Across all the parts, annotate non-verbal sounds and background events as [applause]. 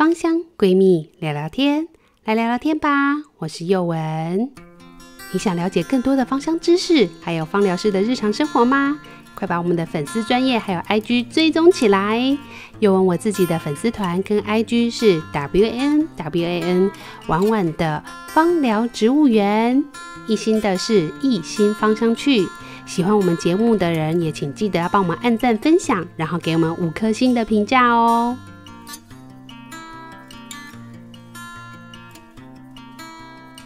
芳香闺蜜聊聊天，来聊聊天吧。我是幼文，你想了解更多的芳香知识，还有芳疗师的日常生活吗？快把我们的粉丝专业还有 IG 追踪起来。又文我自己的粉丝团跟 IG 是 WNWAN 婉婉的芳疗植物园，一心的是一心芳香去。喜欢我们节目的人也请记得要帮我们按赞分享，然后给我们五颗星的评价哦。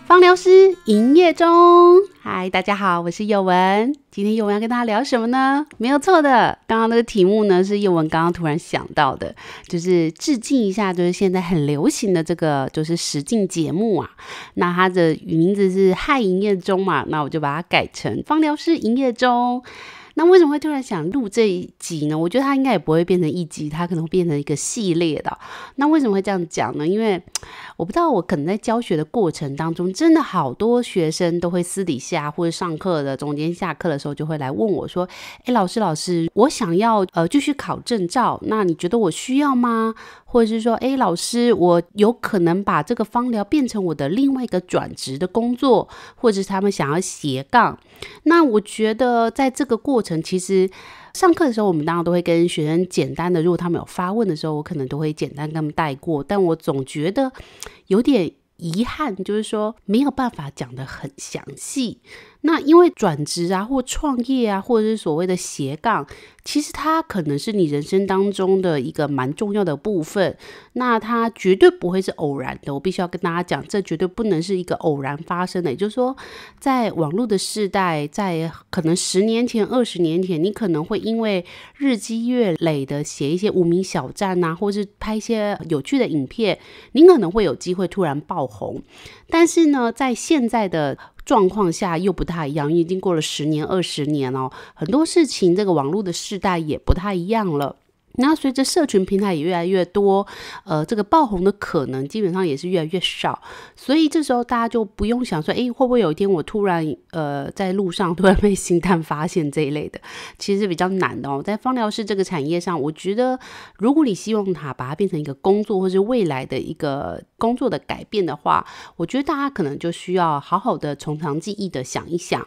芳疗师营业中，嗨，大家好，我是幼文。今天幼文要跟大家聊什么呢？没有错的，刚刚个题目呢是幼文刚刚突然想到的，就是致敬一下，就是现在很流行的这个就是实境节目啊。那它的名字是《海营业中》嘛，那我就把它改成《芳疗师营业中》。那为什么会突然想录这一集呢？我觉得它应该也不会变成一集，它可能会变成一个系列的。那为什么会这样讲呢？因为。我不知道，我可能在教学的过程当中，真的好多学生都会私底下或者上课的中间下课的时候就会来问我，说：“哎，老师，老师，我想要呃继续考证照，那你觉得我需要吗？或者是说，哎，老师，我有可能把这个方疗变成我的另外一个转职的工作，或者是他们想要斜杠？那我觉得在这个过程其实。”上课的时候，我们当然都会跟学生简单的，如果他们有发问的时候，我可能都会简单跟他们带过。但我总觉得有点遗憾，就是说没有办法讲的很详细。那因为转职啊，或创业啊，或者是所谓的斜杠，其实它可能是你人生当中的一个蛮重要的部分。那它绝对不会是偶然的。我必须要跟大家讲，这绝对不能是一个偶然发生的。也就是说，在网络的时代，在可能十年前、二十年前，你可能会因为日积月累的写一些无名小站啊，或是拍一些有趣的影片，你可能会有机会突然爆红。但是呢，在现在的状况下又不太一样，因为已经过了十年、二十年了，很多事情这个网络的世代也不太一样了。那随着社群平台也越来越多，呃，这个爆红的可能基本上也是越来越少，所以这时候大家就不用想说，哎，会不会有一天我突然呃在路上突然被星探发现这一类的，其实是比较难的哦。在芳疗师这个产业上，我觉得如果你希望它把它变成一个工作，或是未来的一个工作的改变的话，我觉得大家可能就需要好好的从长计议的想一想。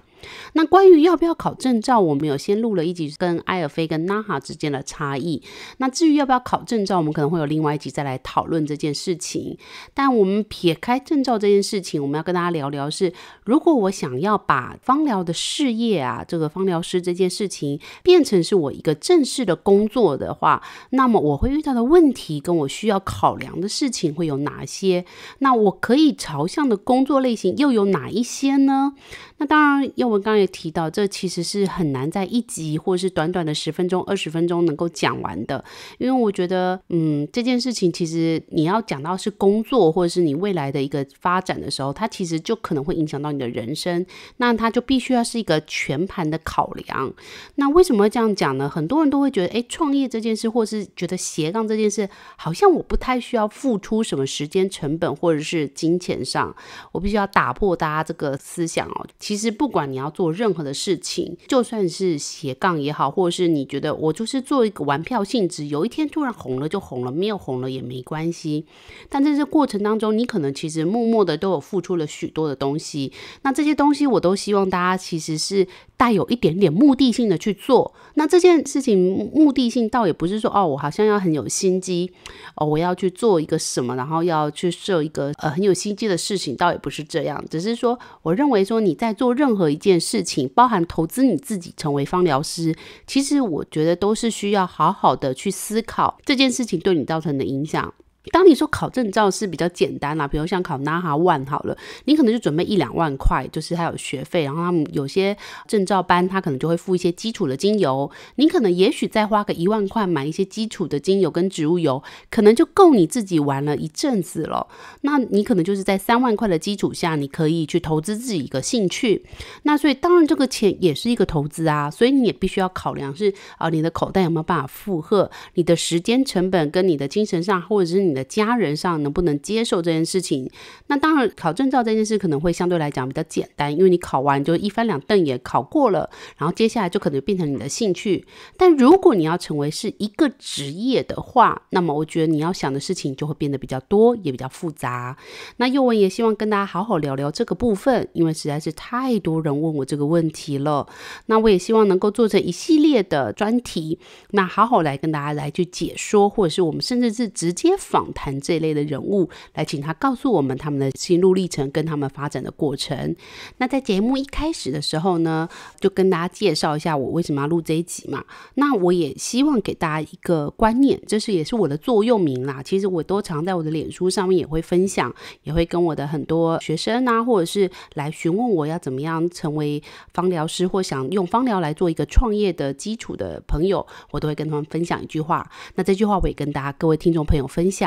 那关于要不要考证照，我们有先录了一集跟埃尔菲跟娜哈之间的差异。那至于要不要考证照，我们可能会有另外一集再来讨论这件事情。但我们撇开证照这件事情，我们要跟大家聊聊是：如果我想要把芳疗的事业啊，这个芳疗师这件事情变成是我一个正式的工作的话，那么我会遇到的问题跟我需要考量的事情会有哪些？那我可以朝向的工作类型又有哪一些呢？那当然，叶文刚刚也提到，这其实是很难在一集或者是短短的十分钟、二十分钟能够讲完的，因为我觉得，嗯，这件事情其实你要讲到是工作或者是你未来的一个发展的时候，它其实就可能会影响到你的人生，那它就必须要是一个全盘的考量。那为什么会这样讲呢？很多人都会觉得，哎，创业这件事，或是觉得斜杠这件事，好像我不太需要付出什么时间成本或者是金钱上，我必须要打破大家这个思想哦。其实不管你要做任何的事情，就算是斜杠也好，或者是你觉得我就是做一个玩票性质，有一天突然红了就红了，没有红了也没关系。但在这过程当中，你可能其实默默的都有付出了许多的东西。那这些东西，我都希望大家其实是。带有一点点目的性的去做，那这件事情目的性倒也不是说哦，我好像要很有心机哦，我要去做一个什么，然后要去设一个呃很有心机的事情，倒也不是这样，只是说我认为说你在做任何一件事情，包含投资、你自己成为方疗师，其实我觉得都是需要好好的去思考这件事情对你造成的影响。当你说考证照是比较简单啦，比如像考 NAHA One 好了，你可能就准备一两万块，就是还有学费，然后他们有些证照班，他可能就会付一些基础的精油，你可能也许再花个一万块买一些基础的精油跟植物油，可能就够你自己玩了一阵子了。那你可能就是在三万块的基础下，你可以去投资自己一个兴趣。那所以当然这个钱也是一个投资啊，所以你也必须要考量是啊，你的口袋有没有办法负荷，你的时间成本跟你的精神上，或者是你。的家人上能不能接受这件事情？那当然，考证照这件事可能会相对来讲比较简单，因为你考完就一翻两瞪眼考过了，然后接下来就可能变成你的兴趣。但如果你要成为是一个职业的话，那么我觉得你要想的事情就会变得比较多，也比较复杂。那幼文也希望跟大家好好聊聊这个部分，因为实在是太多人问我这个问题了。那我也希望能够做成一系列的专题，那好好来跟大家来去解说，或者是我们甚至是直接反。访谈这一类的人物来，请他告诉我们他们的心路历程跟他们发展的过程。那在节目一开始的时候呢，就跟大家介绍一下我为什么要录这一集嘛。那我也希望给大家一个观念，这是也是我的座右铭啦。其实我都常在我的脸书上面也会分享，也会跟我的很多学生啊，或者是来询问我要怎么样成为方疗师或想用方疗来做一个创业的基础的朋友，我都会跟他们分享一句话。那这句话我也跟大家各位听众朋友分享。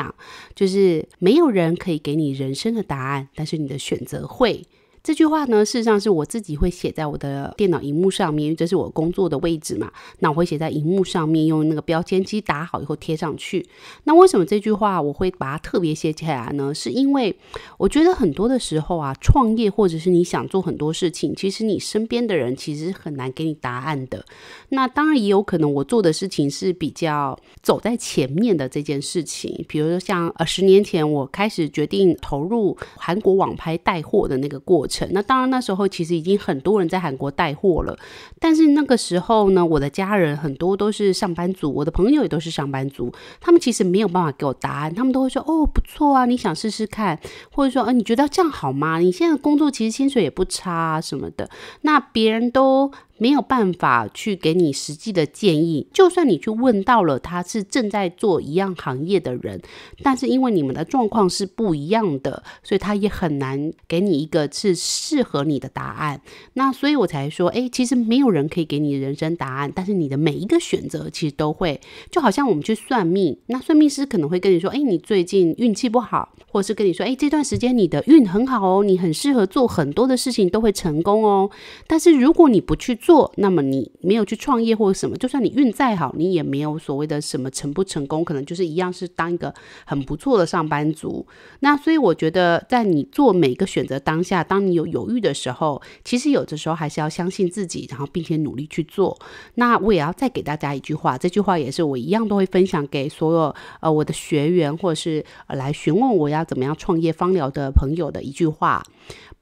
就是没有人可以给你人生的答案，但是你的选择会。这句话呢，事实上是我自己会写在我的电脑荧幕上面，因为这是我工作的位置嘛。那我会写在荧幕上面，用那个标签机打好以后贴上去。那为什么这句话我会把它特别写起来呢？是因为我觉得很多的时候啊，创业或者是你想做很多事情，其实你身边的人其实很难给你答案的。那当然也有可能我做的事情是比较走在前面的这件事情，比如说像呃十年前我开始决定投入韩国网拍带货的那个过。那当然，那时候其实已经很多人在韩国带货了，但是那个时候呢，我的家人很多都是上班族，我的朋友也都是上班族，他们其实没有办法给我答案，他们都会说哦不错啊，你想试试看，或者说呃你觉得这样好吗？你现在工作其实薪水也不差什么的，那别人都。没有办法去给你实际的建议，就算你去问到了他是正在做一样行业的人，但是因为你们的状况是不一样的，所以他也很难给你一个是适合你的答案。那所以我才说，哎，其实没有人可以给你人生答案，但是你的每一个选择其实都会，就好像我们去算命，那算命师可能会跟你说，哎，你最近运气不好，或者是跟你说，哎，这段时间你的运很好哦，你很适合做很多的事情都会成功哦。但是如果你不去做，做，那么你没有去创业或者什么，就算你运再好，你也没有所谓的什么成不成功，可能就是一样是当一个很不错的上班族。那所以我觉得，在你做每一个选择当下，当你有犹豫的时候，其实有的时候还是要相信自己，然后并且努力去做。那我也要再给大家一句话，这句话也是我一样都会分享给所有呃我的学员或者是来询问我要怎么样创业方疗的朋友的一句话。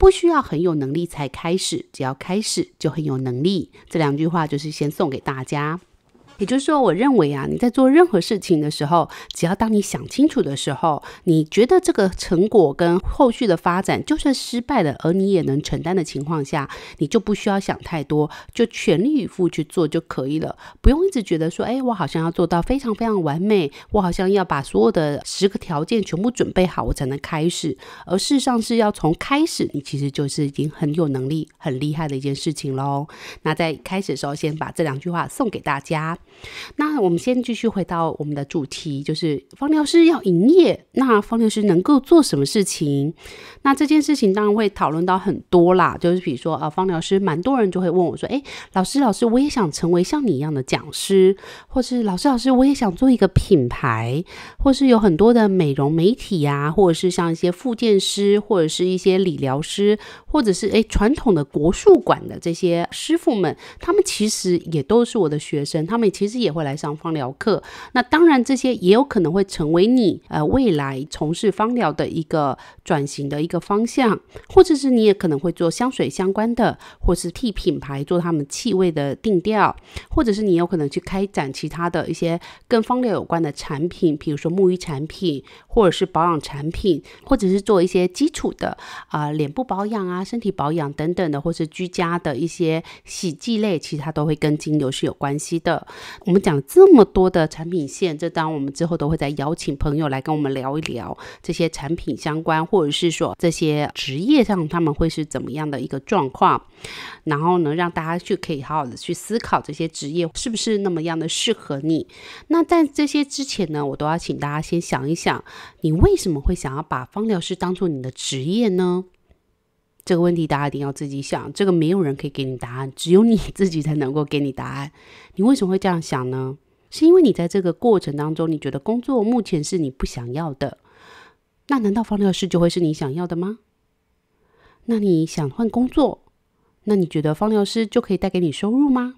不需要很有能力才开始，只要开始就很有能力。这两句话就是先送给大家。也就是说，我认为啊，你在做任何事情的时候，只要当你想清楚的时候，你觉得这个成果跟后续的发展，就算失败了，而你也能承担的情况下，你就不需要想太多，就全力以赴去做就可以了，不用一直觉得说，哎，我好像要做到非常非常完美，我好像要把所有的十个条件全部准备好，我才能开始。而事实上是要从开始，你其实就是已经很有能力、很厉害的一件事情喽。那在开始的时候，先把这两句话送给大家。那我们先继续回到我们的主题，就是方疗师要营业，那方疗师能够做什么事情？那这件事情当然会讨论到很多啦，就是比如说啊，方疗师，蛮多人就会问我说：“哎，老师，老师，我也想成为像你一样的讲师，或是老师，老师，我也想做一个品牌，或是有很多的美容媒体呀，或者是像一些复健师，或者是一些理疗师，或者是哎传统的国术馆的这些师傅们，他们其实也都是我的学生，他们其实也会来上芳疗课，那当然这些也有可能会成为你呃未来从事芳疗的一个转型的一个方向，或者是你也可能会做香水相关的，或是替品牌做他们气味的定调，或者是你有可能去开展其他的一些跟芳疗有关的产品，比如说沐浴产品，或者是保养产品，或者是做一些基础的啊脸部保养啊、身体保养等等的，或是居家的一些洗剂类，其实它都会跟精油是有关系的。我们讲这么多的产品线，这当我们之后都会再邀请朋友来跟我们聊一聊这些产品相关，或者是说这些职业上他们会是怎么样的一个状况，然后呢，让大家去可以好好的去思考这些职业是不是那么样的适合你。那在这些之前呢，我都要请大家先想一想，你为什么会想要把芳疗师当做你的职业呢？这个问题，大家一定要自己想。这个没有人可以给你答案，只有你自己才能够给你答案。你为什么会这样想呢？是因为你在这个过程当中，你觉得工作目前是你不想要的。那难道方疗师就会是你想要的吗？那你想换工作？那你觉得方疗师就可以带给你收入吗？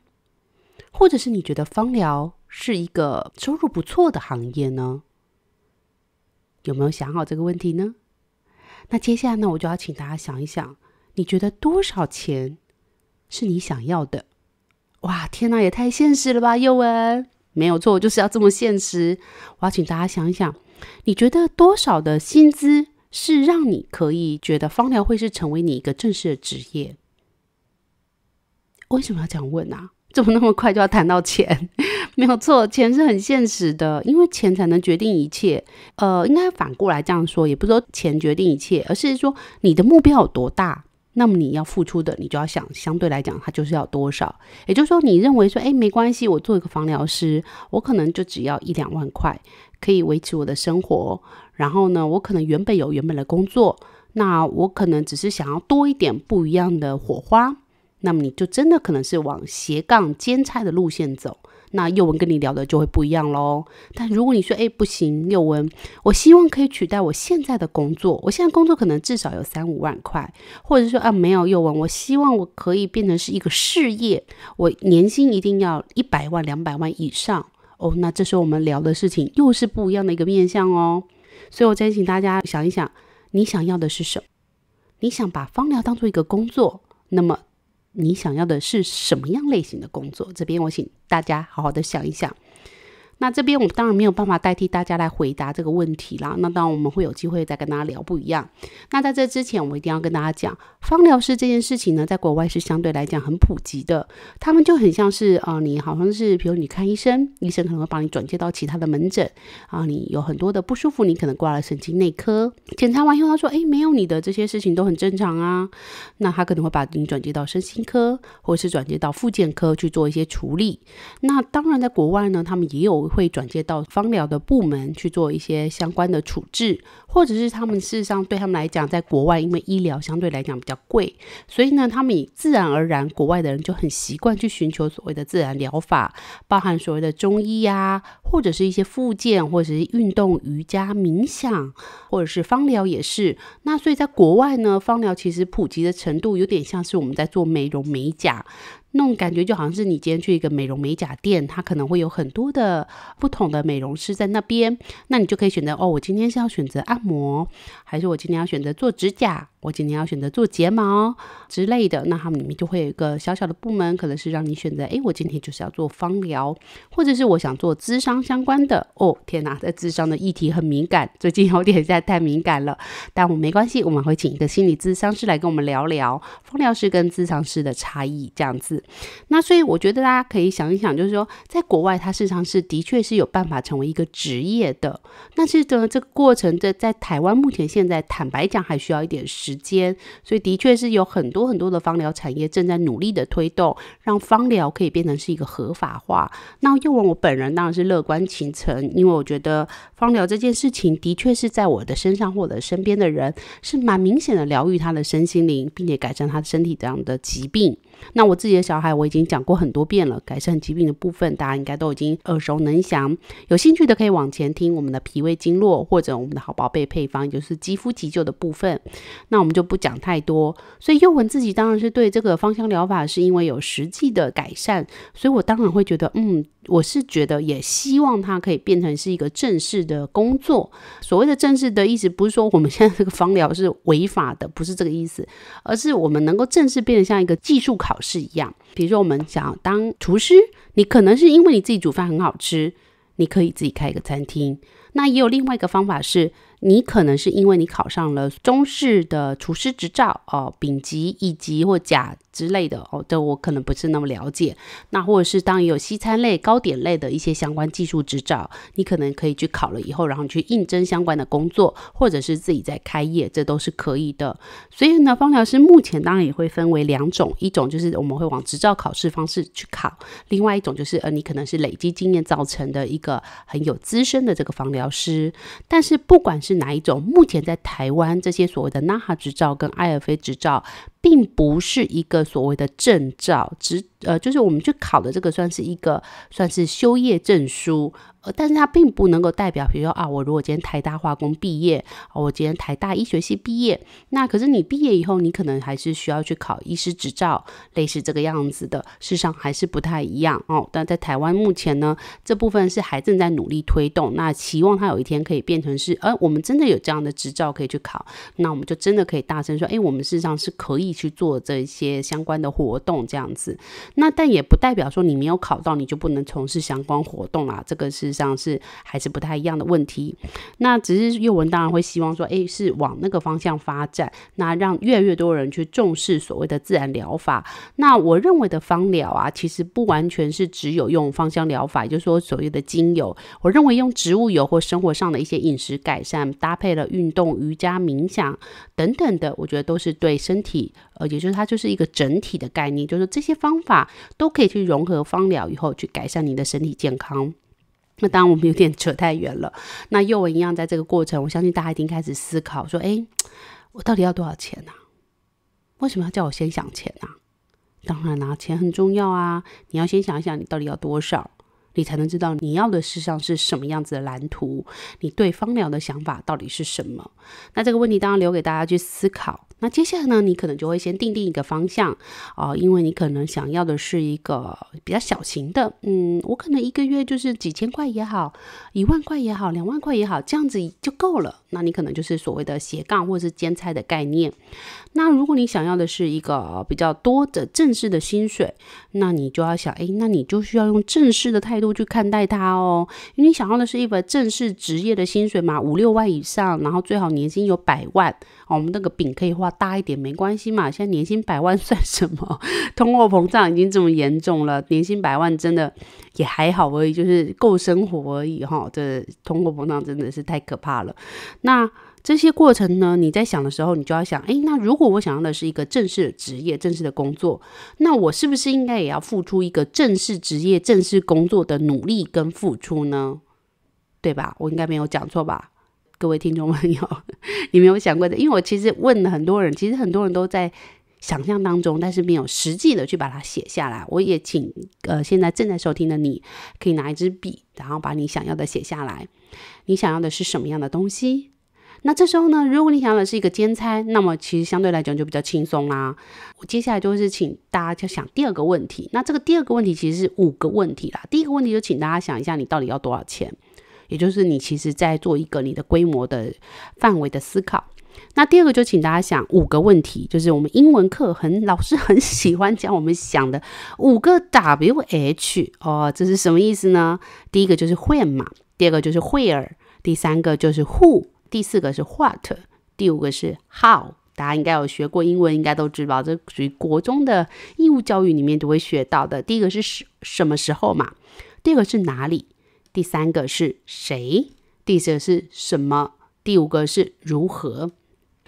或者是你觉得芳疗是一个收入不错的行业呢？有没有想好这个问题呢？那接下来呢，我就要请大家想一想，你觉得多少钱是你想要的？哇，天哪，也太现实了吧！又文没有错，就是要这么现实。我要请大家想一想，你觉得多少的薪资是让你可以觉得方疗会是成为你一个正式的职业？为什么要这样问啊？怎么那么快就要谈到钱？[laughs] 没有错，钱是很现实的，因为钱才能决定一切。呃，应该反过来这样说，也不是说钱决定一切，而是说你的目标有多大，那么你要付出的，你就要想，相对来讲，它就是要多少。也就是说，你认为说，哎，没关系，我做一个房疗师，我可能就只要一两万块，可以维持我的生活。然后呢，我可能原本有原本的工作，那我可能只是想要多一点不一样的火花，那么你就真的可能是往斜杠兼差的路线走。那又文跟你聊的就会不一样喽。但如果你说，哎，不行，又文，我希望可以取代我现在的工作。我现在工作可能至少有三五万块，或者说，啊，没有，又文，我希望我可以变成是一个事业，我年薪一定要一百万、两百万以上。哦，那这时候我们聊的事情又是不一样的一个面向哦。所以，我再请大家想一想，你想要的是什么？你想把芳疗当做一个工作，那么？你想要的是什么样类型的工作？这边我请大家好好的想一想。那这边我们当然没有办法代替大家来回答这个问题啦。那当然我们会有机会再跟大家聊不一样。那在这之前，我一定要跟大家讲，方疗师这件事情呢，在国外是相对来讲很普及的。他们就很像是啊，你好像是比如你看医生，医生可能会帮你转接到其他的门诊啊。你有很多的不舒服，你可能挂了神经内科，检查完以后他说，哎，没有你的这些事情都很正常啊。那他可能会把你转接到身心科，或者是转接到复健科去做一些处理。那当然，在国外呢，他们也有。会转接到芳疗的部门去做一些相关的处置。或者是他们事实上对他们来讲，在国外因为医疗相对来讲比较贵，所以呢，他们自然而然国外的人就很习惯去寻求所谓的自然疗法，包含所谓的中医呀，或者是一些复健，或者是运动、瑜伽、冥想，或者是芳疗也是。那所以在国外呢，芳疗其实普及的程度有点像是我们在做美容美甲那种感觉，就好像是你今天去一个美容美甲店，它可能会有很多的不同的美容师在那边，那你就可以选择哦，我今天是要选择按。膜。还是我今天要选择做指甲，我今天要选择做睫毛之类的，那他们里面就会有一个小小的部门，可能是让你选择。哎，我今天就是要做芳疗，或者是我想做智商相关的。哦，天哪，这智商的议题很敏感，最近有点在太敏感了。但我没关系，我们会请一个心理智商师来跟我们聊聊芳疗师跟智商师的差异这样子。那所以我觉得大家可以想一想，就是说，在国外，他实上是的确是有办法成为一个职业的。那是的，这个过程的在台湾目前现现在坦白讲还需要一点时间，所以的确是有很多很多的芳疗产业正在努力的推动，让芳疗可以变成是一个合法化。那又问我本人当然是乐观情诚，因为我觉得芳疗这件事情的确是在我的身上或者身边的人是蛮明显的疗愈他的身心灵，并且改善他身体这样的疾病。那我自己的小孩我已经讲过很多遍了，改善疾病的部分大家应该都已经耳熟能详。有兴趣的可以往前听我们的脾胃经络或者我们的好宝贝配方，就是肌肤急救的部分。那我们就不讲太多。所以佑文自己当然是对这个芳香疗法，是因为有实际的改善，所以我当然会觉得，嗯，我是觉得也希望它可以变成是一个正式的工作。所谓的正式的意思，不是说我们现在这个芳疗是违法的，不是这个意思，而是我们能够正式变得像一个技术考。考试一样，比如说我们想要当厨师，你可能是因为你自己煮饭很好吃，你可以自己开一个餐厅。那也有另外一个方法是。你可能是因为你考上了中式的厨师执照哦，丙级、乙级或甲之类的哦，这我可能不是那么了解。那或者是当有西餐类、糕点类的一些相关技术执照，你可能可以去考了以后，然后你去应征相关的工作，或者是自己在开业，这都是可以的。所以呢，方疗师目前当然也会分为两种，一种就是我们会往执照考试方式去考，另外一种就是呃，你可能是累积经验造成的一个很有资深的这个方疗师。但是不管是哪一种？目前在台湾这些所谓的纳哈执照跟埃尔菲执照，并不是一个所谓的证照执。呃，就是我们去考的这个算是一个算是修业证书，呃，但是它并不能够代表，比如说啊，我如果今天台大化工毕业，啊，我今天台大医学系毕业，那可是你毕业以后，你可能还是需要去考医师执照，类似这个样子的，事实上还是不太一样哦。但在台湾目前呢，这部分是还正在努力推动，那期望他有一天可以变成是，呃，我们真的有这样的执照可以去考，那我们就真的可以大声说，哎，我们事实上是可以去做这些相关的活动这样子。那但也不代表说你没有考到你就不能从事相关活动啦，这个事实上是还是不太一样的问题。那只是幼文当然会希望说，哎，是往那个方向发展，那让越来越多人去重视所谓的自然疗法。那我认为的芳疗啊，其实不完全是只有用芳香疗法，也就是说所谓的精油。我认为用植物油或生活上的一些饮食改善，搭配了运动、瑜伽、冥想等等的，我觉得都是对身体。也就是它就是一个整体的概念，就是这些方法都可以去融合方疗以后去改善你的身体健康。那当然我们有点扯太远了。那幼一营养在这个过程，我相信大家一定开始思考说：哎，我到底要多少钱呢？为什么要叫我先想钱呢？当然啦，钱很重要啊，你要先想一想你到底要多少。你才能知道你要的事项是什么样子的蓝图，你对方疗的想法到底是什么？那这个问题当然留给大家去思考。那接下来呢，你可能就会先定定一个方向啊，因为你可能想要的是一个比较小型的，嗯，我可能一个月就是几千块也好，一万块也好，两万块也好，这样子就够了。那你可能就是所谓的斜杠或者是兼差的概念。那如果你想要的是一个比较多的正式的薪水，那你就要想，哎，那你就需要用正式的态。度去看待它哦，因为你想要的是一份正式职业的薪水嘛，五六万以上，然后最好年薪有百万。我们那个饼可以画大一点，没关系嘛。现在年薪百万 [laughs] 算什么？通货膨胀已经这么严重了，年薪百万真的也还好而已，就是够生活而已哈。这通货膨胀真的是太可怕了。那这些过程呢？你在想的时候，你就要想，哎，那如果我想要的是一个正式的职业、正式的工作，那我是不是应该也要付出一个正式职业、正式工作的努力跟付出呢？对吧？我应该没有讲错吧，各位听众朋友，[laughs] 你没有想过的？因为我其实问了很多人，其实很多人都在想象当中，但是没有实际的去把它写下来。我也请呃，现在正在收听的你，可以拿一支笔，然后把你想要的写下来。你想要的是什么样的东西？那这时候呢，如果你想的是一个兼差，那么其实相对来讲就比较轻松啦。我接下来就是请大家去想第二个问题。那这个第二个问题其实是五个问题啦。第一个问题就请大家想一下，你到底要多少钱？也就是你其实在做一个你的规模的范围的思考。那第二个就请大家想五个问题，就是我们英文课很老师很喜欢讲我们想的五个 W H 哦，这是什么意思呢？第一个就是 When 嘛，第二个就是 Where，第三个就是 Who。第四个是 what，第五个是 how。大家应该有学过英文，应该都知道，这属于国中的义务教育里面都会学到的。第一个是什什么时候嘛？第二个是哪里？第三个是谁？第四个是什么？第五个是如何？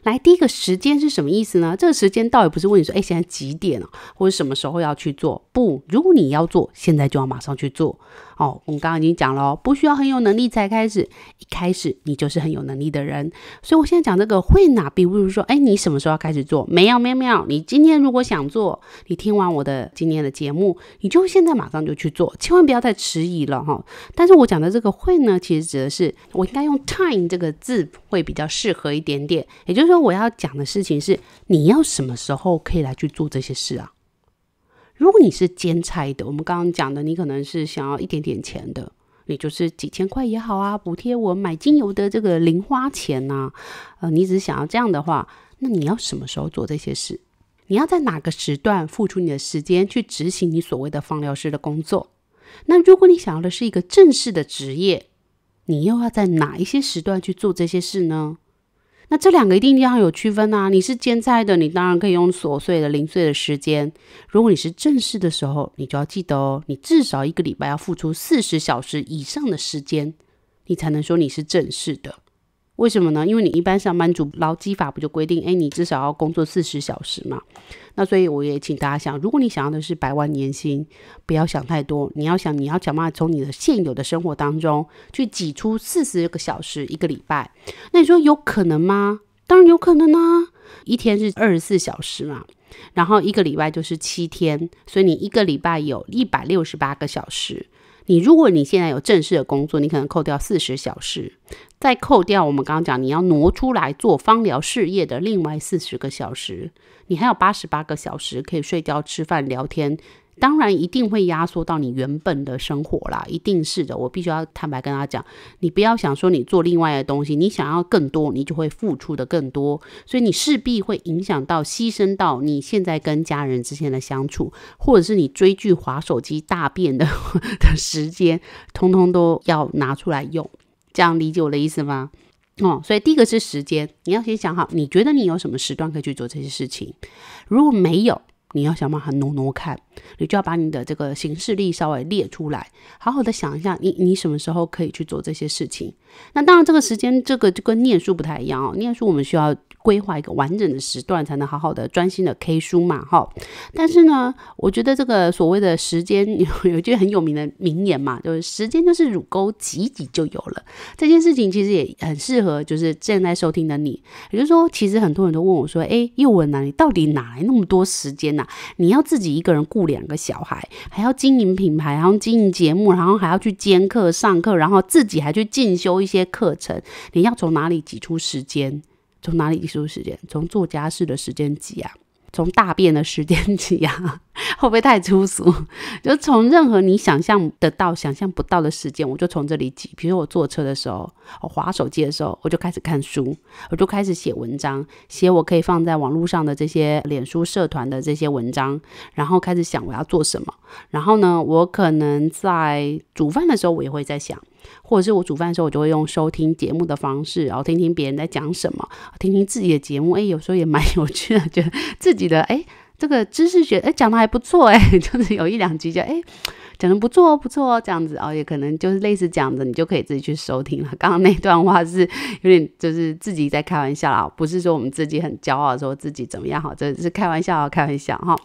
来，第一个时间是什么意思呢？这个时间倒也不是问你说，哎，现在几点了，或者什么时候要去做？不，如果你要做，现在就要马上去做。哦，我们刚刚已经讲了，不需要很有能力才开始，一开始你就是很有能力的人。所以我现在讲这个会呢，比不如说，哎，你什么时候要开始做？没有，没有，没有。你今天如果想做，你听完我的今天的节目，你就现在马上就去做，千万不要再迟疑了哈。但是我讲的这个会呢，其实指的是我应该用 time 这个字会比较适合一点点。也就是说，我要讲的事情是，你要什么时候可以来去做这些事啊？如果你是兼差的，我们刚刚讲的，你可能是想要一点点钱的，你就是几千块也好啊，补贴我买精油的这个零花钱啊，呃，你只是想要这样的话，那你要什么时候做这些事？你要在哪个时段付出你的时间去执行你所谓的放疗师的工作？那如果你想要的是一个正式的职业，你又要在哪一些时段去做这些事呢？那这两个一定要有区分啊！你是兼差的，你当然可以用琐碎的、零碎的时间；如果你是正式的时候，你就要记得哦，你至少一个礼拜要付出四十小时以上的时间，你才能说你是正式的。为什么呢？因为你一般上班族劳基法不就规定，哎，你至少要工作四十小时嘛。那所以我也请大家想，如果你想要的是百万年薪，不要想太多，你要想你要想办法从你的现有的生活当中去挤出四十个小时一个礼拜。那你说有可能吗？当然有可能啊，一天是二十四小时嘛，然后一个礼拜就是七天，所以你一个礼拜有一百六十八个小时。你如果你现在有正式的工作，你可能扣掉四十小时，再扣掉我们刚刚讲你要挪出来做芳疗事业的另外四十个小时，你还有八十八个小时可以睡觉、吃饭、聊天。当然一定会压缩到你原本的生活啦，一定是的。我必须要坦白跟大家讲，你不要想说你做另外的东西，你想要更多，你就会付出的更多，所以你势必会影响到牺牲到你现在跟家人之间的相处，或者是你追剧、划手机、大便的的时间，通通都要拿出来用。[laughs] 这样理解我的意思吗？哦，所以第一个是时间，你要先想好，你觉得你有什么时段可以去做这些事情？如果没有。你要想办法挪挪看，你就要把你的这个行事历稍微列出来，好好的想一下，你你什么时候可以去做这些事情？那当然，这个时间这个就跟念书不太一样啊，念书我们需要。规划一个完整的时段，才能好好的专心的 K 书嘛，哈。但是呢，我觉得这个所谓的时间，[laughs] 有有句很有名的名言嘛，就是“时间就是乳沟挤挤就有了”。这件事情其实也很适合，就是正在收听的你。也就是说，其实很多人都问我说：“哎，又问了，你到底哪来那么多时间呢？你要自己一个人雇两个小孩，还要经营品牌，然后经营节目，然后还要去兼课上课，然后自己还去进修一些课程，你要从哪里挤出时间？”从哪里挤出时间？从做家事的时间挤啊，从大便的时间挤啊，[laughs] 会不会太粗俗？就从任何你想象得到、想象不到的时间，我就从这里挤。比如说我坐车的时候，我划手机的时候，我就开始看书，我就开始写文章，写我可以放在网络上的这些脸书社团的这些文章，然后开始想我要做什么。然后呢，我可能在煮饭的时候，我也会在想。或者是我煮饭的时候，我就会用收听节目的方式，然后听听别人在讲什么，听听自己的节目。哎，有时候也蛮有趣的，觉得自己的哎这个知识学哎讲的还不错哎，[laughs] 就是有一两集就哎。讲的不错哦，不错哦，这样子哦，也可能就是类似这样子，你就可以自己去收听了。[laughs] 刚刚那段话是有点就是自己在开玩笑啦，不是说我们自己很骄傲，说自己怎么样哈，这是开玩笑啊，开玩笑哈。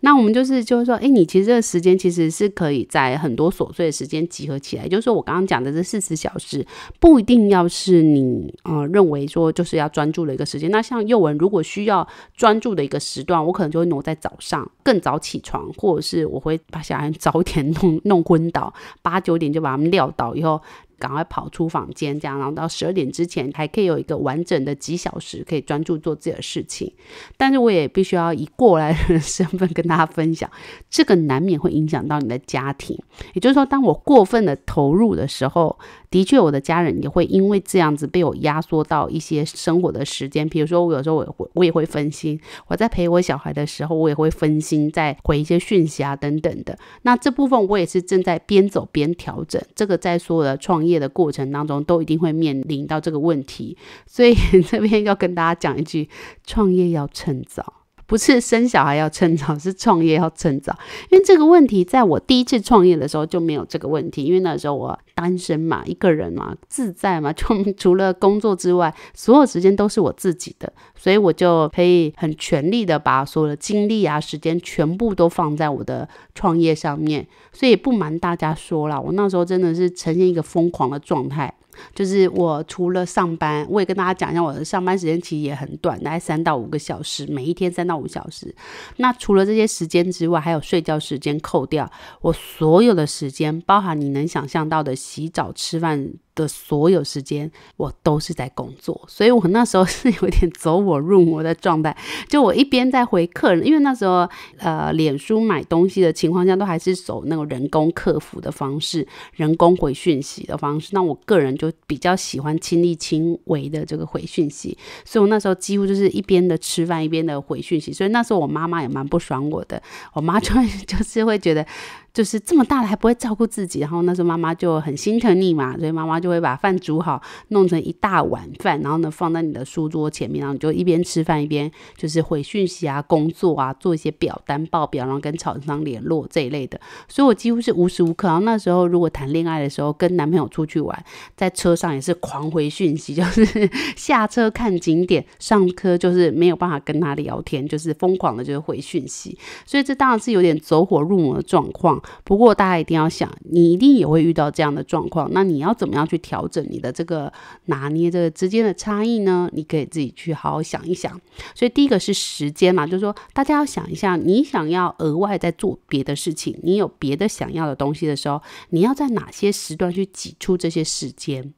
那我们就是就是说，哎，你其实这个时间其实是可以在很多琐碎的时间集合起来，就是说我刚刚讲的这四十小时，不一定要是你呃认为说就是要专注的一个时间。那像幼文如果需要专注的一个时段，我可能就会挪在早上更早起床，或者是我会把小孩早点点。[laughs] 弄昏倒，八九点就把他们撂倒以后。赶快跑出房间，这样，然后到十二点之前还可以有一个完整的几小时，可以专注做自己的事情。但是我也必须要以过来人的身份跟大家分享，这个难免会影响到你的家庭。也就是说，当我过分的投入的时候，的确我的家人也会因为这样子被我压缩到一些生活的时间。比如说，我有时候我我也会分心，我在陪我小孩的时候，我也会分心在回一些讯息啊等等的。那这部分我也是正在边走边调整。这个在说的创业。业的过程当中，都一定会面临到这个问题，所以 [laughs] 这边要跟大家讲一句：创业要趁早。不是生小孩要趁早，是创业要趁早。因为这个问题，在我第一次创业的时候就没有这个问题，因为那时候我单身嘛，一个人嘛，自在嘛，[laughs] 就除了工作之外，所有时间都是我自己的，所以我就可以很全力的把所有的精力啊、时间全部都放在我的创业上面。所以不瞒大家说啦，我那时候真的是呈现一个疯狂的状态。就是我除了上班，我也跟大家讲一下我的上班时间其实也很短，大概三到五个小时，每一天三到五小时。那除了这些时间之外，还有睡觉时间扣掉，我所有的时间，包含你能想象到的洗澡、吃饭。的所有时间，我都是在工作，所以我那时候 [laughs] 是有点走我入魔的状态。就我一边在回客人，因为那时候呃，脸书买东西的情况下，都还是走那种人工客服的方式，人工回讯息的方式。那我个人就比较喜欢亲力亲为的这个回讯息，所以我那时候几乎就是一边的吃饭，一边的回讯息。所以那时候我妈妈也蛮不爽我的，我妈 [laughs] 就就是会觉得。就是这么大了还不会照顾自己，然后那时候妈妈就很心疼你嘛，所以妈妈就会把饭煮好，弄成一大碗饭，然后呢放在你的书桌前面，然后你就一边吃饭一边就是回讯息啊、工作啊、做一些表单报表，然后跟厂商联络这一类的。所以我几乎是无时无刻。然后那时候如果谈恋爱的时候跟男朋友出去玩，在车上也是狂回讯息，就是 [laughs] 下车看景点，上车就是没有办法跟他聊天，就是疯狂的就是回讯息。所以这当然是有点走火入魔的状况。不过，大家一定要想，你一定也会遇到这样的状况。那你要怎么样去调整你的这个拿捏这个之间的差异呢？你可以自己去好好想一想。所以，第一个是时间嘛，就是说，大家要想一下，你想要额外再做别的事情，你有别的想要的东西的时候，你要在哪些时段去挤出这些时间。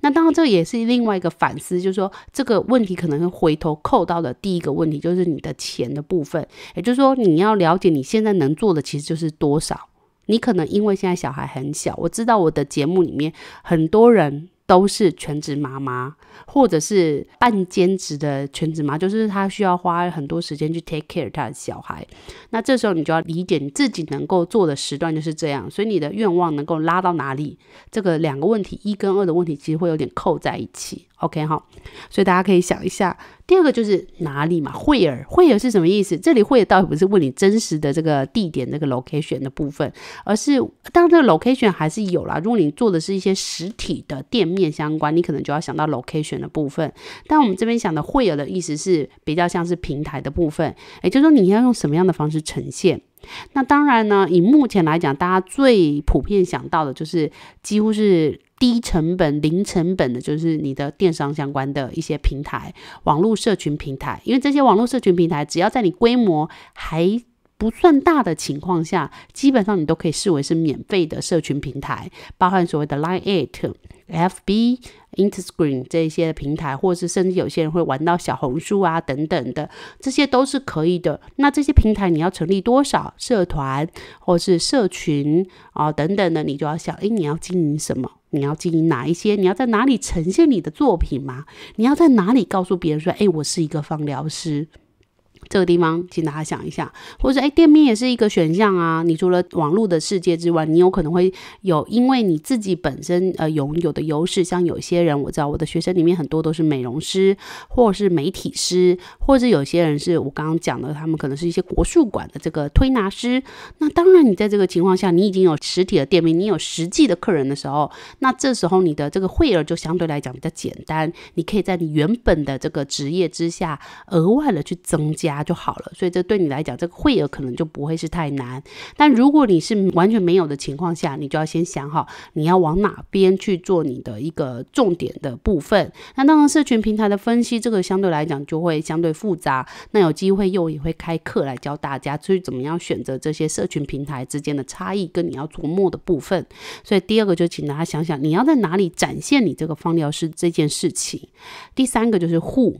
那当然，这也是另外一个反思，就是说这个问题可能会回头扣到的第一个问题，就是你的钱的部分，也就是说，你要了解你现在能做的其实就是多少。你可能因为现在小孩很小，我知道我的节目里面很多人。都是全职妈妈，或者是半兼职的全职妈，就是她需要花很多时间去 take care 她的小孩。那这时候你就要理解你自己能够做的时段就是这样，所以你的愿望能够拉到哪里？这个两个问题一跟二的问题其实会有点扣在一起。OK，好，所以大家可以想一下，第二个就是哪里嘛？会儿，会儿是什么意思？这里会儿倒不是问你真实的这个地点那个 location 的部分，而是当然这个 location 还是有啦。如果你做的是一些实体的店面相关，你可能就要想到 location 的部分。但我们这边想的会儿的意思是比较像是平台的部分，也就是说你要用什么样的方式呈现。那当然呢，以目前来讲，大家最普遍想到的就是几乎是。低成本、零成本的，就是你的电商相关的一些平台、网络社群平台。因为这些网络社群平台，只要在你规模还不算大的情况下，基本上你都可以视为是免费的社群平台，包含所谓的 Line、Eight、FB、Instagram 这些平台，或者是甚至有些人会玩到小红书啊等等的，这些都是可以的。那这些平台你要成立多少社团或是社群啊等等的，你就要想，哎，你要经营什么？你要经营哪一些？你要在哪里呈现你的作品吗？你要在哪里告诉别人说：“哎，我是一个放疗师。”这个地方，请大家想一下，或者哎，店面也是一个选项啊。你除了网络的世界之外，你有可能会有，因为你自己本身呃拥有的优势，像有些人我知道我的学生里面很多都是美容师，或是美体师，或者有些人是我刚刚讲的，他们可能是一些国术馆的这个推拿师。那当然，你在这个情况下，你已经有实体的店面，你有实际的客人的时候，那这时候你的这个会员就相对来讲比较简单，你可以在你原本的这个职业之下额外的去增加。就好了，所以这对你来讲，这个会额可能就不会是太难。但如果你是完全没有的情况下，你就要先想好你要往哪边去做你的一个重点的部分。那当然，社群平台的分析这个相对来讲就会相对复杂。那有机会又也会开课来教大家去怎么样选择这些社群平台之间的差异跟你要琢磨的部分。所以第二个就请大家想想，你要在哪里展现你这个方疗师这件事情？第三个就是 Who，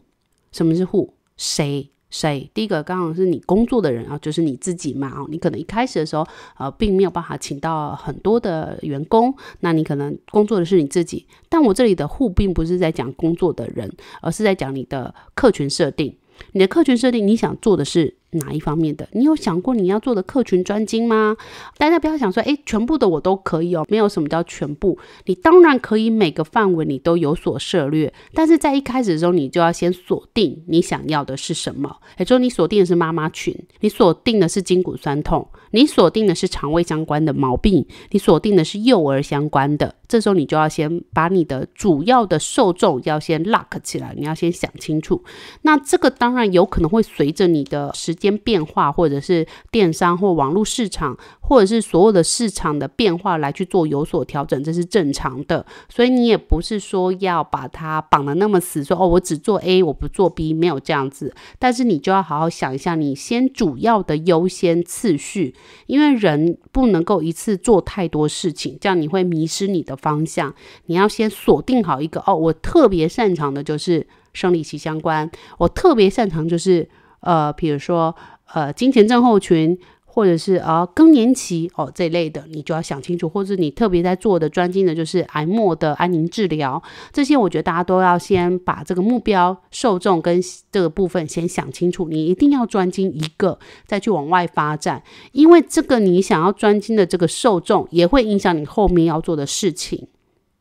什么是 Who？谁？谁？第一个刚好是你工作的人啊，就是你自己嘛你可能一开始的时候，呃，并没有办法请到很多的员工，那你可能工作的是你自己。但我这里的户并不是在讲工作的人，而是在讲你的客群设定。你的客群设定，你想做的是。哪一方面的？你有想过你要做的客群专精吗？大家不要想说，诶，全部的我都可以哦，没有什么叫全部。你当然可以每个范围你都有所涉猎，但是在一开始的时候，你就要先锁定你想要的是什么。也就是你锁定的是妈妈群，你锁定的是筋骨酸痛，你锁定的是肠胃相关的毛病，你锁定的是幼儿相关的。这时候你就要先把你的主要的受众要先 lock 起来，你要先想清楚。那这个当然有可能会随着你的时间变化，或者是电商或网络市场，或者是所有的市场的变化来去做有所调整，这是正常的。所以你也不是说要把它绑得那么死，说哦，我只做 A，我不做 B，没有这样子。但是你就要好好想一下，你先主要的优先次序，因为人不能够一次做太多事情，这样你会迷失你的方向。你要先锁定好一个哦，我特别擅长的就是生理期相关，我特别擅长就是。呃，比如说，呃，金钱症候群，或者是啊更年期哦这类的，你就要想清楚，或者你特别在做的专精的就是癌末的安宁治疗，这些我觉得大家都要先把这个目标受众跟这个部分先想清楚，你一定要专精一个，再去往外发展，因为这个你想要专精的这个受众也会影响你后面要做的事情，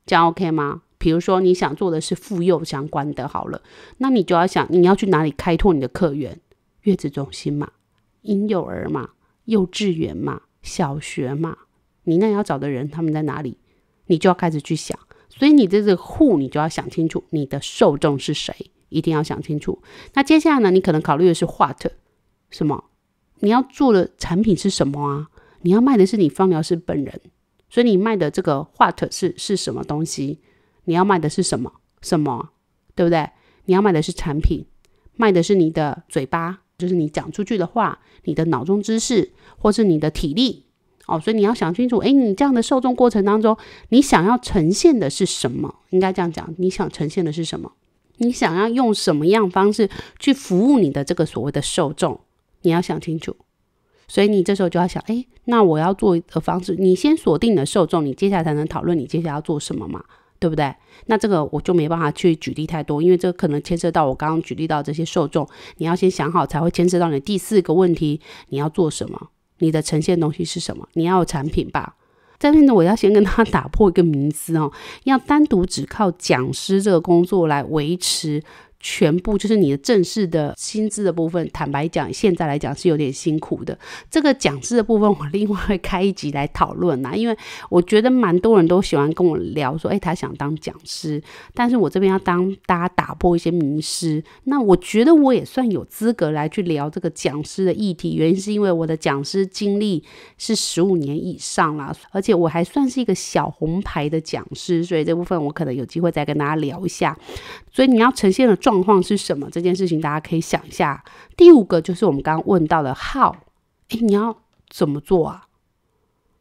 这样 OK 吗？比如说你想做的是妇幼相关的，好了，那你就要想你要去哪里开拓你的客源。月子中心嘛，婴幼儿嘛，幼稚园嘛，小学嘛，你那要找的人他们在哪里，你就要开始去想。所以你这个户，你就要想清楚你的受众是谁，一定要想清楚。那接下来呢，你可能考虑的是 what，什么？你要做的产品是什么啊？你要卖的是你方疗师本人，所以你卖的这个 what 是是什么东西？你要卖的是什么？什么？对不对？你要卖的是产品，卖的是你的嘴巴。就是你讲出去的话，你的脑中知识，或是你的体力哦，所以你要想清楚，哎，你这样的受众过程当中，你想要呈现的是什么？应该这样讲，你想呈现的是什么？你想要用什么样方式去服务你的这个所谓的受众？你要想清楚，所以你这时候就要想，哎，那我要做的方式，你先锁定你的受众，你接下来才能讨论你接下来要做什么嘛。对不对？那这个我就没办法去举例太多，因为这个可能牵涉到我刚刚举例到这些受众，你要先想好才会牵涉到你第四个问题，你要做什么？你的呈现东西是什么？你要产品吧？这边呢，我要先跟他打破一个迷思哦，[laughs] 要单独只靠讲师这个工作来维持。全部就是你的正式的薪资的部分。坦白讲，现在来讲是有点辛苦的。这个讲师的部分，我另外会开一集来讨论啦，[laughs] 因为我觉得蛮多人都喜欢跟我聊，说哎，他想当讲师，但是我这边要当，大家打破一些迷失。那我觉得我也算有资格来去聊这个讲师的议题，原因是因为我的讲师经历是十五年以上啦，而且我还算是一个小红牌的讲师，所以这部分我可能有机会再跟大家聊一下。所以你要呈现的状。状况是什么？这件事情大家可以想一下。第五个就是我们刚刚问到的 how，哎，你要怎么做啊？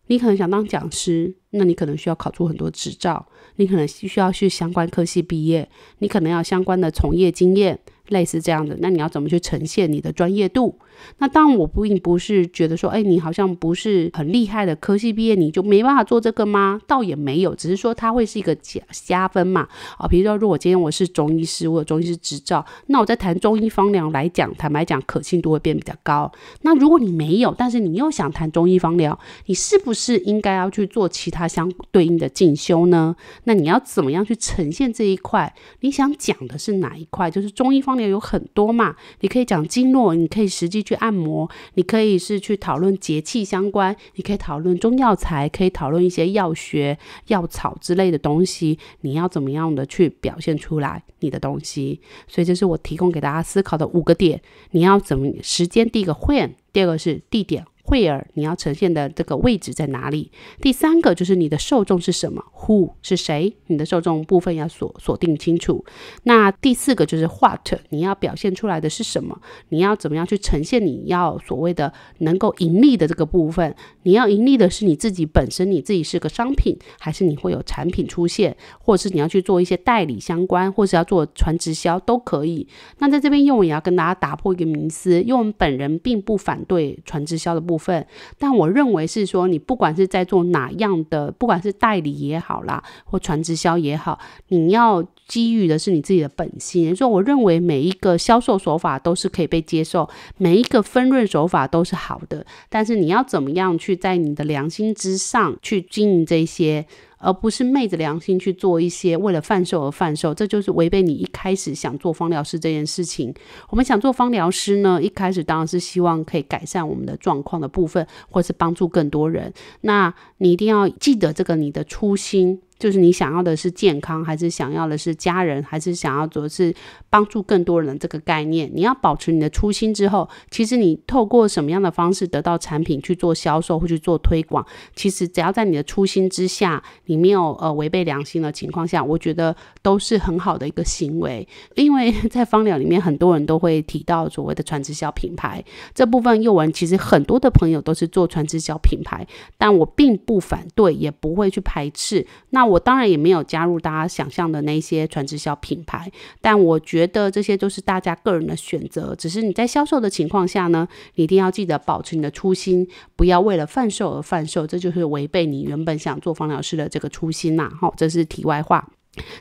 你可能想当讲师，那你可能需要考出很多执照，你可能需要去相关科系毕业，你可能要相关的从业经验，类似这样的。那你要怎么去呈现你的专业度？那当然，我不并不是觉得说，哎，你好像不是很厉害的科系毕业，你就没办法做这个吗？倒也没有，只是说它会是一个加加分嘛。啊，比如说，如果今天我是中医师，我有中医师执照，那我在谈中医方疗来讲，坦白讲，可信度会变比较高。那如果你没有，但是你又想谈中医方疗，你是不是应该要去做其他相对应的进修呢？那你要怎么样去呈现这一块？你想讲的是哪一块？就是中医方疗有很多嘛，你可以讲经络，你可以实际。去按摩，你可以是去讨论节气相关，你可以讨论中药材，可以讨论一些药学、药草之类的东西。你要怎么样的去表现出来你的东西？所以这是我提供给大家思考的五个点。你要怎么时间？第一个 when，第二个是地点。惠儿，你要呈现的这个位置在哪里？第三个就是你的受众是什么？Who 是谁？你的受众部分要锁锁定清楚。那第四个就是 What，你要表现出来的是什么？你要怎么样去呈现？你要所谓的能够盈利的这个部分，你要盈利的是你自己本身，你自己是个商品，还是你会有产品出现，或者是你要去做一些代理相关，或是要做传直销都可以。那在这边，用我也要跟大家打破一个迷思，因为我们本人并不反对传直销的部分。分，但我认为是说，你不管是在做哪样的，不管是代理也好啦，或传直销也好，你要基于的是你自己的本心。说，我认为每一个销售手法都是可以被接受，每一个分润手法都是好的，但是你要怎么样去在你的良心之上去经营这些？而不是昧着良心去做一些为了贩售而贩售，这就是违背你一开始想做芳疗师这件事情。我们想做芳疗师呢，一开始当然是希望可以改善我们的状况的部分，或是帮助更多人。那你一定要记得这个你的初心。就是你想要的是健康，还是想要的是家人，还是想要做是帮助更多人这个概念？你要保持你的初心之后，其实你透过什么样的方式得到产品去做销售或去做推广，其实只要在你的初心之下，你没有呃违背良心的情况下，我觉得都是很好的一个行为。因为 [laughs] 在方疗里面，很多人都会提到所谓的传直销品牌这部分，幼文其实很多的朋友都是做传直销品牌，但我并不反对，也不会去排斥那。我当然也没有加入大家想象的那些传直销品牌，但我觉得这些都是大家个人的选择。只是你在销售的情况下呢，你一定要记得保持你的初心，不要为了贩售而贩售，这就是违背你原本想做房疗师的这个初心呐。好，这是题外话。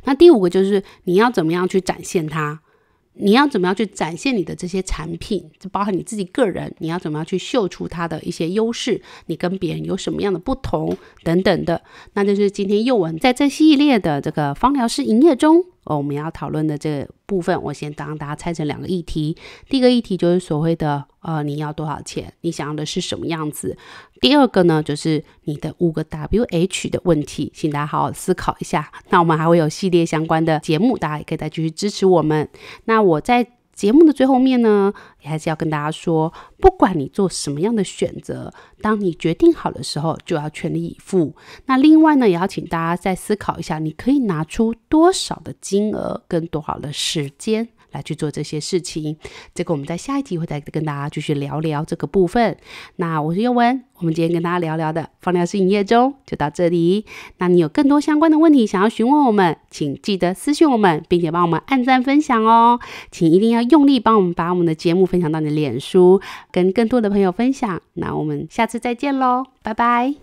那第五个就是你要怎么样去展现它。你要怎么样去展现你的这些产品？就包含你自己个人，你要怎么样去秀出它的一些优势？你跟别人有什么样的不同等等的？那就是今天幼文在这系列的这个芳疗师营业中。哦，我们要讨论的这个部分，我先当大家拆成两个议题。第一个议题就是所谓的“呃，你要多少钱？你想要的是什么样子？”第二个呢，就是你的五个 W H 的问题，请大家好好思考一下。那我们还会有系列相关的节目，大家也可以再继续支持我们。那我在。节目的最后面呢，也还是要跟大家说，不管你做什么样的选择，当你决定好的时候，就要全力以赴。那另外呢，也要请大家再思考一下，你可以拿出多少的金额跟多少的时间。来去做这些事情，这个我们在下一集会再跟大家继续聊聊这个部分。那我是叶文，我们今天跟大家聊聊的放疗式营业中就到这里。那你有更多相关的问题想要询问我们，请记得私信我们，并且帮我们按赞分享哦。请一定要用力帮我们把我们的节目分享到你的脸书，跟更多的朋友分享。那我们下次再见喽，拜拜。